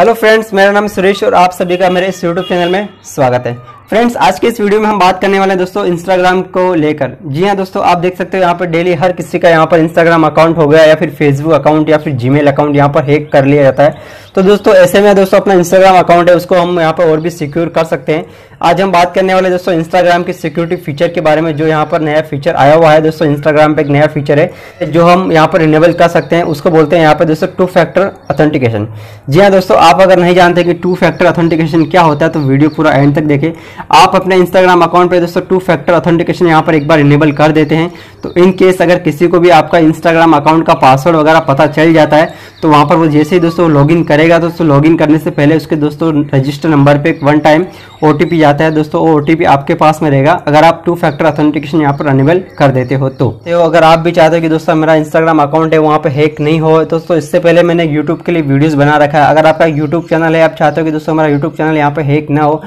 hello friends मेरा नाम सुरेश और आप सभी का मेरे इस यूट्यूब चैनल में स्वागत है फ्रेंड्स आज के इस वीडियो में हम बात करने वाले हैं दोस्तों इंस्टाग्राम को लेकर जी हाँ दोस्तों आप देख सकते हो यहाँ पर डेली हर किसी का यहाँ पर इंस्टाग्राम अकाउंट हो गया या फिर फेसबुक अकाउंट या फिर जीमेल अकाउंट यहाँ पर हैक कर लिया जाता है तो दोस्तों ऐसे में दोस्तों अपना इंस्टाग्राम अकाउंट है उसको हम यहाँ पर और भी सिक्योर कर सकते हैं आज हम बात करने वाले दोस्तों इंस्टाग्राम के सिक्योरिटी फीचर के बारे में जो यहाँ पर नया फीचर आया हुआ है दोस्तों इंस्टाग्राम पे एक नया फीचर है जो हम यहाँ पर इनेबल कर सकते हैं उसको बोलते हैं यहाँ पर दोस्तों टू फैक्टर ऑथेंटिकेशन जी हाँ दोस्तों आप अगर नहीं जानते कि टू फैक्टर ऑथेंटिकेशन क्या होता है तो वीडियो पूरा एंड तक देखें आप अपने इंस्टाग्राम अकाउंट पर दोस्तों टू फैक्टर ऑथेंटिकेशन यहाँ पर एक बार इनेबल कर देते हैं तो इन केस अगर किसी को भी आपका इंस्टाग्राम अकाउंट का पासवर्ड वगैरह पता चल जाता है तो वहाँ पर वो जैसे ही दोस्तों लॉग करेगा दोस्तों लॉग करने से पहले उसके दोस्तों रजिस्टर नंबर पर वन टाइम ओ टी जाता है दोस्तों वो ओ आपके पास में रहेगा अगर आप टू फैक्टर ऑथेंटिकेशन यहाँ पर अनेबल कर देते हो तो।, तो, अगर आप भी चाहते हो कि दोस्तों मेरा इंस्टाग्राम अकाउंट है वहाँ पे हैक नहीं हो दोस्तों इससे पहले मैंने यूट्यूब के लिए वीडियोज़ बना रखा है अगर आपका यूट्यूब चैनल है आप चाहते हो कि दोस्तों मेरा यूट्यूब चैनल यहाँ पे हैक ना हो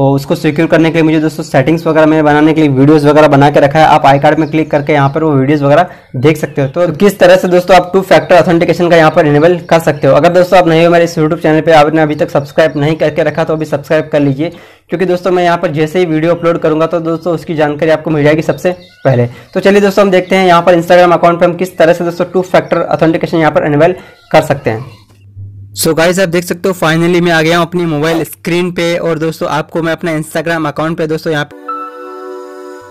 और तो उसको सिक्योर करने के लिए मुझे दोस्तों सेटिंग्स वगैरह मैंने बनाने के लिए वीडियोस वगैरह बना के रखा है आप आई कार्ड में क्लिक करके यहाँ पर वो वीडियोस वगैरह देख सकते हो तो किस तरह से दोस्तों आप टू फैक्टर ऑथेंटिकेशन का यहाँ पर इनेबल कर सकते हो अगर दोस्तों आप नए हो मेरे इस यूट्यूब चैनल पर आपने अभी तक सब्सक्राइब नहीं करके रखा तो अभी सब्सक्राइब कर लीजिए क्योंकि दोस्तों मैं यहाँ पर जैसे ही वीडियो अपलोड करूँगा तो दोस्तों उसकी जानकारी आपको मिल जाएगी सबसे पहले तो चलिए दोस्तों हम देखते हैं यहाँ पर इंस्टाग्राम अकाउंट पर हम किस तरह से दोस्तों टू फैक्टर ऑथेंटिकेशन यहाँ पर इनेबल कर सकते हैं सो so गाइस आप देख सकते हो फाइनली मैं आ गया हूँ अपनी मोबाइल स्क्रीन पे और दोस्तों आपको मैं अपना इंस्टाग्राम अकाउंट पे दोस्तों यहाँ पे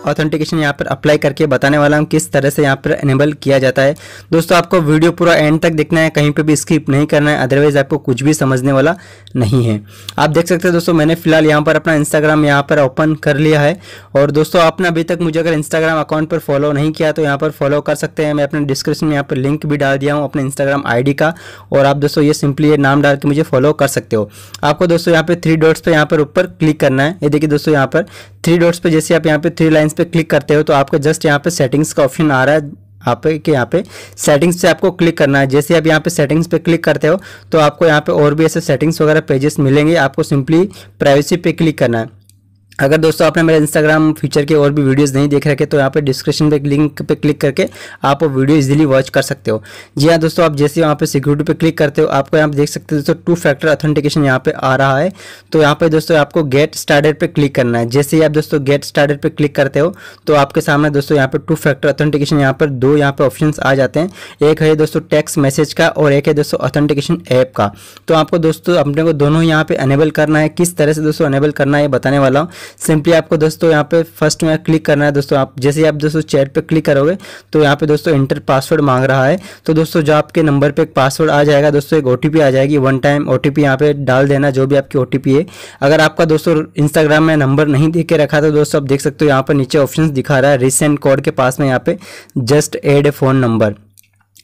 ऑथेंटिकेशन यहाँ पर अप्लाई करके बताने वाला हूँ किस तरह से यहाँ पर इनेबल किया जाता है दोस्तों आपको वीडियो पूरा एंड तक देखना है कहीं पे भी स्किप नहीं करना है अदरवाइज़ आपको कुछ भी समझने वाला नहीं है आप देख सकते हैं दोस्तों मैंने फिलहाल यहाँ पर अपना इंस्टाग्राम यहाँ पर ओपन कर लिया है और दोस्तों आपने अभी तक मुझे अगर इंस्टाग्राम अकाउंट पर फॉलो नहीं किया तो यहाँ पर फॉलो कर सकते हैं मैं अपने डिस्क्रिप्शन में यहाँ पर लिंक भी डाल दिया हूँ अपने इंस्टाग्राम आई का और आप दोस्तों ये सिंपली ये नाम डाल के मुझे फॉलो कर सकते हो आपको दोस्तों यहाँ पर थ्री डॉट्स पर यहाँ पर ऊपर क्लिक करना है ये देखिए दोस्तों यहाँ पर थ्री डॉट्स पर जैसे आप यहाँ पर थ्री लाइन लाइन्स पे क्लिक करते हो तो आपको जस्ट यहाँ पे सेटिंग्स का ऑप्शन आ रहा है आप के यहाँ पे सेटिंग्स से आपको क्लिक करना है जैसे आप यहाँ पे सेटिंग्स पे क्लिक करते हो तो आपको यहाँ पे और भी ऐसे सेटिंग्स वगैरह पेजेस मिलेंगे आपको सिंपली प्राइवेसी पे क्लिक करना है अगर दोस्तों आपने मेरे इंस्टाग्राम फीचर के और भी वीडियोस नहीं देख रखे तो यहाँ पे डिस्क्रिप्शन पे लिंक पे क्लिक करके आप वो वीडियो इजीली वॉच कर सकते हो जी हाँ दोस्तों आप जैसे यहाँ पे सिक्योरिटी पे क्लिक करते हो आपको यहाँ पे देख सकते हो दोस्तों टू फैक्टर ऑथेंटिकेशन यहाँ पे आ रहा है तो यहाँ पे दोस्तों आपको गेट स्टार्टेड पर क्लिक करना है जैसे ही आप दोस्तों गेट स्टार्टेड पर क्लिक करते हो तो आपके सामने दोस्तों यहाँ पे टू फैक्टर ऑथेंटिकेशन यहाँ पर दो यहाँ पे ऑप्शन आ जाते हैं एक है दोस्तों टेक्स्ट मैसेज का और एक है दोस्तों ऑथेंटिकेशन ऐप का तो आपको दोस्तों अपने को दोनों यहाँ पे अनेबल करना है किस तरह से दोस्तों अनेबल करना है बताने वाला हूँ सिंपली आपको दोस्तों यहाँ पे फर्स्ट में क्लिक करना है दोस्तों आप जैसे आप दोस्तों चैट पे क्लिक करोगे तो यहाँ पे दोस्तों इंटर पासवर्ड मांग रहा है तो दोस्तों जो आपके नंबर पे एक पासवर्ड आ जाएगा दोस्तों एक ओ आ जाएगी वन टाइम ओ टी यहाँ पे डाल देना जो भी आपकी ओ है अगर आपका दोस्तों इंस्टाग्राम में नंबर नहीं दे के रखा तो दोस्तों आप देख सकते हो यहाँ पर नीचे ऑप्शन दिखा रहा है रिसेंट कोड के पास में यहाँ पे just add a phone number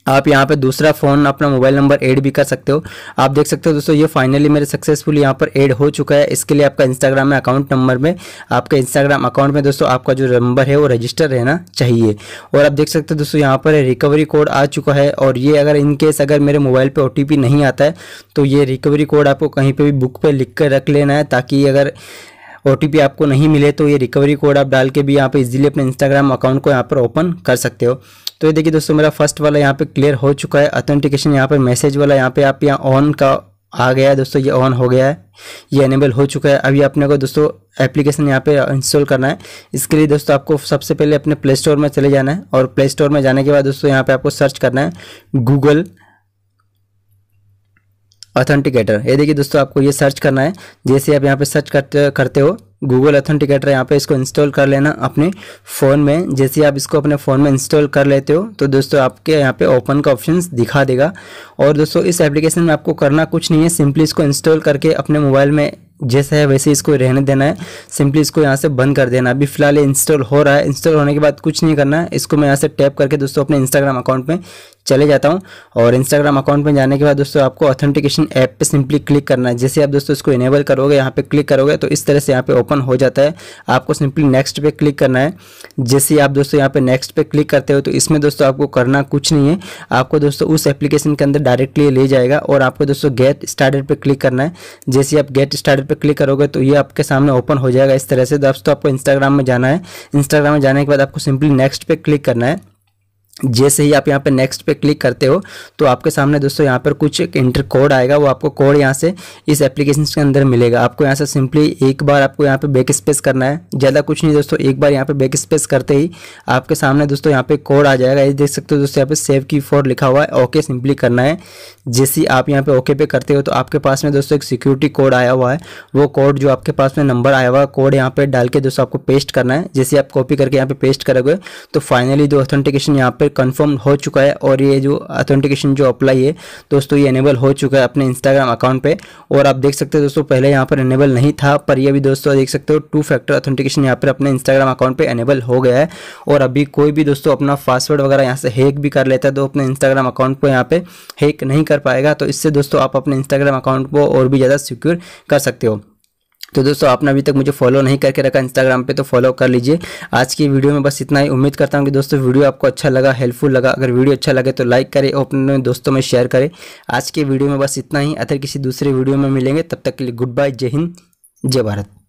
आप यहाँ पे दूसरा फ़ोन अपना मोबाइल नंबर ऐड भी कर सकते हो आप देख सकते हो दोस्तों ये फाइनली मेरे सक्सेसफुल यहाँ पर ऐड हो चुका है इसके लिए आपका इंस्टाग्राम में अकाउंट नंबर में आपका इंस्टाग्राम अकाउंट में दोस्तों आपका जो नंबर है वो रजिस्टर रहना चाहिए और आप देख सकते हो दोस्तों यहाँ पर रिकवरी कोड आ चुका है और ये अगर इनकेस अगर मेरे मोबाइल पर ओ नहीं आता है तो ये रिकवरी कोड आपको कहीं पर भी बुक पर लिख कर रख लेना है ताकि अगर ओ आपको नहीं मिले तो ये रिकवरी कोड आप डाल के भी यहाँ पर इजिली अपने इंस्टाग्राम अकाउंट को यहाँ पर ओपन कर सकते हो तो ये देखिए दोस्तों मेरा फर्स्ट वाला यहाँ पे क्लियर हो चुका है ऑथेंटिकेशन यहाँ पर मैसेज वाला यहाँ पे आप यहाँ ऑन का आ गया है दोस्तों ये ऑन हो गया है ये एनेबल हो चुका है अभी अपने को दोस्तों एप्लीकेशन यहाँ पे इंस्टॉल करना है इसके लिए दोस्तों आपको सबसे पहले अपने प्ले स्टोर में चले जाना है और प्ले स्टोर में जाने के बाद दोस्तों यहाँ पे आपको सर्च करना है गूगल ऑथेंटिकेटर ये देखिए दोस्तों आपको ये सर्च करना है जैसे आप यहाँ पे सर्च करते करते हो गूगल ऑथेंटिकेटर यहाँ पे इसको इंस्टॉल कर लेना अपने फ़ोन में जैसे आप इसको अपने फ़ोन में इंस्टॉल कर लेते हो तो दोस्तों आपके यहाँ पे ओपन का ऑप्शन दिखा देगा और दोस्तों इस एप्लीकेशन में आपको करना कुछ नहीं है सिंपली इसको इंस्टॉल करके अपने मोबाइल में जैसा है वैसे इसको रहने देना है सिंपली इसको यहाँ से बंद कर देना अभी फिलहाल इंस्टॉल हो रहा है इंस्टॉल होने के बाद कुछ नहीं करना है इसको मैं यहाँ से टैप करके दोस्तों अपने इंस्टाग्राम अकाउंट में चले जाता हूँ और इंस्टाग्राम अकाउंट में जाने के बाद दोस्तों आपको ऑथेंटिकेशन ऐप पे सिंपली क्लिक करना है जैसे आप दोस्तों इसको इनेबल करोगे यहाँ पे क्लिक करोगे तो इस तरह से यहाँ पे ओपन हो जाता है आपको सिंपली नेक्स्ट पे क्लिक करना है जैसे आप दोस्तों यहाँ पे नेक्स्ट पे क्लिक करते हो तो इसमें दोस्तों आपको करना कुछ नहीं है आपको दोस्तों उस एप्लीकेशन के अंदर डायरेक्टली ले जाएगा और आपको दोस्तों गेट स्टार्टेड पर क्लिक करना है जैसे आप गेट स्टार्टेड पर क्लिक करोगे तो ये आपके सामने ओपन हो जाएगा इस तरह से दोस्तों आपको इंस्टाग्राम में जाना है इंस्टाग्राम में जाने के बाद आपको सिंपली नेक्स्ट पर क्लिक करना है जैसे ही आप यहाँ पे नेक्स्ट पे क्लिक करते हो तो आपके सामने दोस्तों यहाँ पर कुछ एक इंटर कोड आएगा वो आपको कोड यहाँ से इस एप्लीकेशन के अंदर मिलेगा आपको यहाँ से सिंपली एक बार आपको यहाँ पे बैक स्पेस करना है ज़्यादा कुछ नहीं दोस्तों एक बार यहाँ पे बैक स्पेस करते ही आपके सामने दोस्तों यहाँ पे कोड आ जाएगा ये देख सकते हो दोस्तों यहाँ पे सेव की फोर लिखा हुआ है ओके सिंपली करना है जैसे आप यहाँ पे ओके पे करते हो तो आपके पास में दोस्तों एक सिक्योरिटी कोड आया हुआ है वो कोड जो आपके पास में नंबर आया हुआ है कोड यहाँ पे डाल के दोस्तों आपको पेस्ट करना है जैसे आप कॉपी करके यहाँ पे पेस्ट करोगे तो फाइनली जो ऑथेंटिकेशन यहाँ पे कंफर्म हो चुका है और ये जो ऑथेंटिकेशन जो अप्लाई है दोस्तों ये इनेबल हो चुका है अपने इंस्टाग्राम अकाउंट पे और आप देख सकते हो दोस्तों पहले यहाँ पर इनेबल नहीं था पर ये भी दोस्तों देख सकते हो टू फैक्टर ऑथेंटिकेशन यहाँ पर अपने इंस्टाग्राम अकाउंट पर इनेबल हो गया है और अभी कोई भी दोस्तों अपना पासवर्ड वगैरह यहाँ से हैक भी कर लेता है तो अपने इंस्टाग्राम अकाउंट को यहाँ पर हैक नहीं कर पाएगा तो इससे दोस्तों आप अपने इंस्टाग्राम अकाउंट को और भी ज़्यादा सिक्योर कर सकते हो तो दोस्तों आपने अभी तक मुझे फॉलो नहीं करके रखा इंस्टाग्राम पे तो फॉलो कर लीजिए आज की वीडियो में बस इतना ही उम्मीद करता हूँ कि दोस्तों वीडियो आपको अच्छा लगा हेल्पफुल लगा अगर वीडियो अच्छा लगे तो लाइक करें और अपने दोस्तों में शेयर करें आज के वीडियो में बस इतना ही अगर किसी दूसरे वीडियो में मिलेंगे तब तक के लिए गुड बाय जय हिंद जय भारत